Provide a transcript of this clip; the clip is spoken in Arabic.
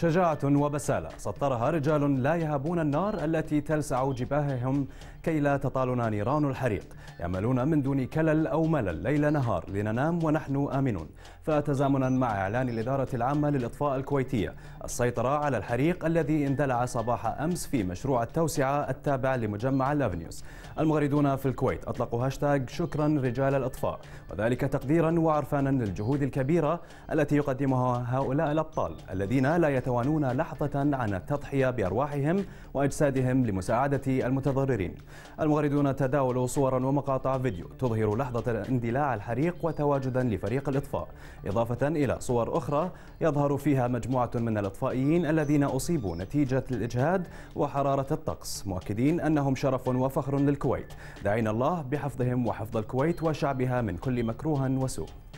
شجاعة وبسالة سطرها رجال لا يهابون النار التي تلسع جباههم كي لا تطالنا نيران الحريق يعملون من دون كلل أو ملل ليل نهار لننام ونحن آمنون فتزامنا مع إعلان الإدارة العامة للإطفاء الكويتية السيطرة على الحريق الذي اندلع صباح أمس في مشروع التوسعة التابع لمجمع الأفنيوس المغردون في الكويت أطلقوا هاشتاج شكرا رجال الإطفاء وذلك تقديرا وعرفانا للجهود الكبيرة التي يقدمها هؤلاء الأبطال الذين لا يتم يتوانون لحظة عن التضحية بأرواحهم وأجسادهم لمساعدة المتضررين المغردون تداولوا صورا ومقاطع فيديو تظهر لحظة اندلاع الحريق وتواجدا لفريق الإطفاء إضافة إلى صور أخرى يظهر فيها مجموعة من الإطفائيين الذين أصيبوا نتيجة الإجهاد وحرارة الطقس مؤكدين أنهم شرف وفخر للكويت دعينا الله بحفظهم وحفظ الكويت وشعبها من كل مكروه وسوء